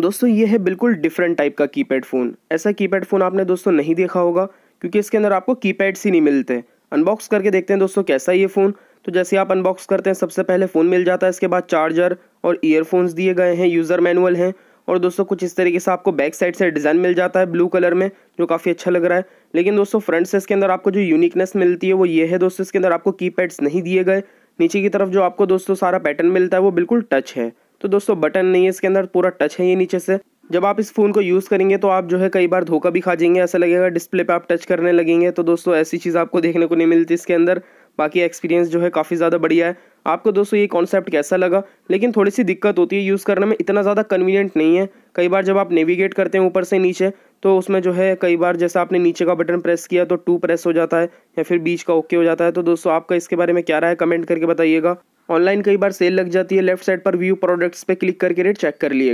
दोस्तों ये है बिल्कुल डिफरेंट टाइप का कीपैड फ़ोन ऐसा कीपैड फ़ोन आपने दोस्तों नहीं देखा होगा क्योंकि इसके अंदर आपको कीपैड्स ही नहीं मिलते अनबॉक्स करके देखते हैं दोस्तों कैसा ये फ़ोन तो जैसे आप अनबॉक्स करते हैं सबसे पहले फ़ोन मिल जाता है इसके बाद चार्जर और ईयरफोन्स दिए गए हैं यूज़र मैनुअल हैं और दोस्तों कुछ इस तरीके से आपको बैक साइड से डिज़ाइन मिल जाता है ब्लू कलर में जो काफ़ी अच्छा लग रहा है लेकिन दोस्तों फ्रंट से इसके अंदर आपको जो यूनिकनेस मिलती है वो ये है दोस्तों इसके अंदर आपको कीपैड्स नहीं दिए गए नीचे की तरफ जो आपको दोस्तों सारा पैटर्न मिलता है वो बिल्कुल टच है तो दोस्तों बटन नहीं है इसके अंदर पूरा टच है ये नीचे से जब आप इस फ़ोन को यूज़ करेंगे तो आप जो है कई बार धोखा भी खा जाएंगे ऐसा लगेगा डिस्प्ले पे आप टच करने लगेंगे तो दोस्तों ऐसी चीज़ आपको देखने को नहीं मिलती इसके अंदर बाकी एक्सपीरियंस जो है काफ़ी ज़्यादा बढ़िया है आपको दोस्तों ये कॉन्सेप्ट कैसा लगा लेकिन थोड़ी सी दिक्कत होती है यूज़ करने में इतना ज़्यादा कन्वीनियंट नहीं है कई बार जब आप नेविगेट करते हैं ऊपर से नीचे तो उसमें जो है कई बार जैसे आपने नीचे का बटन प्रेस किया तो टू प्रेस हो जाता है या फिर बीच का ओके हो जाता है तो दोस्तों आपका इसके बारे में क्या रहा है कमेंट करके बताइएगा ऑनलाइन कई बार सेल लग जाती है लेफ्ट साइड पर व्यू प्रोडक्ट्स पे क्लिक करके रेट चेक कर लिए